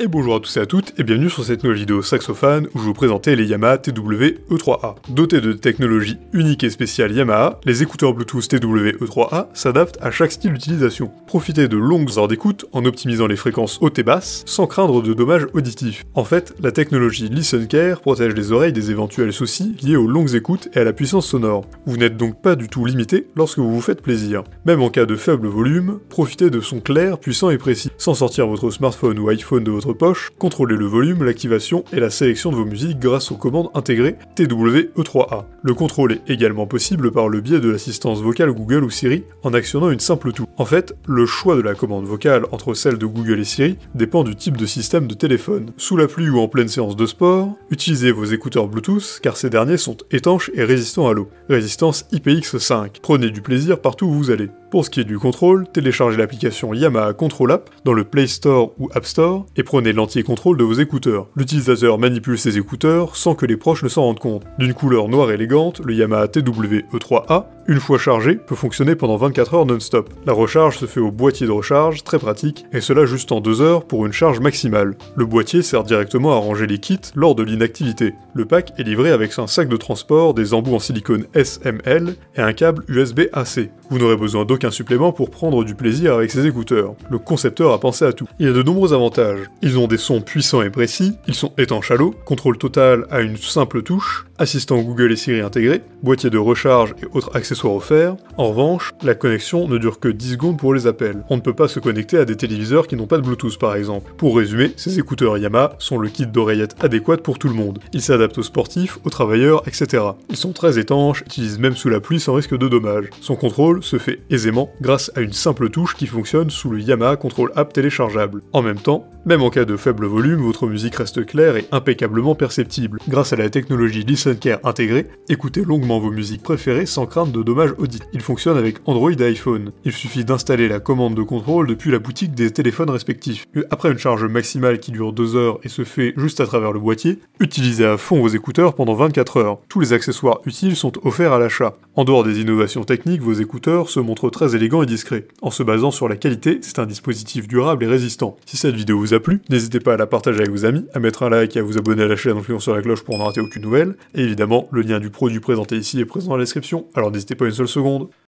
Et bonjour à tous et à toutes, et bienvenue sur cette nouvelle vidéo saxophone où je vous présente les Yamaha TWE3A. Dotés de technologies uniques et spéciales Yamaha, les écouteurs Bluetooth TWE3A s'adaptent à chaque style d'utilisation. Profitez de longues heures d'écoute en optimisant les fréquences hautes et basses sans craindre de dommages auditifs. En fait, la technologie Listen Care protège les oreilles des éventuels soucis liés aux longues écoutes et à la puissance sonore. Vous n'êtes donc pas du tout limité lorsque vous vous faites plaisir. Même en cas de faible volume, profitez de son clair, puissant et précis, sans sortir votre smartphone ou iPhone de votre poche, contrôlez le volume, l'activation et la sélection de vos musiques grâce aux commandes intégrées TWE3A. Le contrôle est également possible par le biais de l'assistance vocale Google ou Siri en actionnant une simple touche. En fait, le choix de la commande vocale entre celle de Google et Siri dépend du type de système de téléphone. Sous la pluie ou en pleine séance de sport, utilisez vos écouteurs Bluetooth car ces derniers sont étanches et résistants à l'eau. Résistance IPX5. Prenez du plaisir partout où vous allez. Pour ce qui est du contrôle, téléchargez l'application Yamaha Control App dans le Play Store ou App Store et prenez Prenez l'entier-contrôle de vos écouteurs. L'utilisateur manipule ses écouteurs sans que les proches ne s'en rendent compte. D'une couleur noire élégante, le Yamaha twe 3 a une fois chargé, peut fonctionner pendant 24 heures non-stop. La recharge se fait au boîtier de recharge, très pratique, et cela juste en 2 heures pour une charge maximale. Le boîtier sert directement à ranger les kits lors de l'inactivité. Le pack est livré avec un sac de transport, des embouts en silicone SML et un câble USB AC. Vous n'aurez besoin d'aucun supplément pour prendre du plaisir avec ces écouteurs. Le concepteur a pensé à tout. Il y a de nombreux avantages. Ils ont des sons puissants et précis, ils sont étanches à l'eau, contrôle total à une simple touche, assistant Google et Siri intégré, boîtier de recharge et autres accessoires soit offert. En revanche, la connexion ne dure que 10 secondes pour les appels. On ne peut pas se connecter à des téléviseurs qui n'ont pas de Bluetooth par exemple. Pour résumer, ces écouteurs Yamaha sont le kit d'oreillettes adéquat pour tout le monde. Ils s'adaptent aux sportifs, aux travailleurs, etc. Ils sont très étanches, utilisent même sous la pluie sans risque de dommage. Son contrôle se fait aisément grâce à une simple touche qui fonctionne sous le Yamaha Control App téléchargeable. En même temps, même en cas de faible volume, votre musique reste claire et impeccablement perceptible. Grâce à la technologie Listen Care intégrée, écoutez longuement vos musiques préférées sans crainte de dommage audit. Il fonctionne avec Android et iPhone. Il suffit d'installer la commande de contrôle depuis la boutique des téléphones respectifs. Après une charge maximale qui dure 2 heures et se fait juste à travers le boîtier, utilisez à fond vos écouteurs pendant 24 heures. Tous les accessoires utiles sont offerts à l'achat. En dehors des innovations techniques, vos écouteurs se montrent très élégants et discrets. En se basant sur la qualité, c'est un dispositif durable et résistant. Si cette vidéo vous a plu, n'hésitez pas à la partager avec vos amis, à mettre un like et à vous abonner à la chaîne en cliquant sur la cloche pour ne rater aucune nouvelle. Et évidemment, le lien du produit présenté ici est présent dans la description, alors n'hésitez c'était pas une seule seconde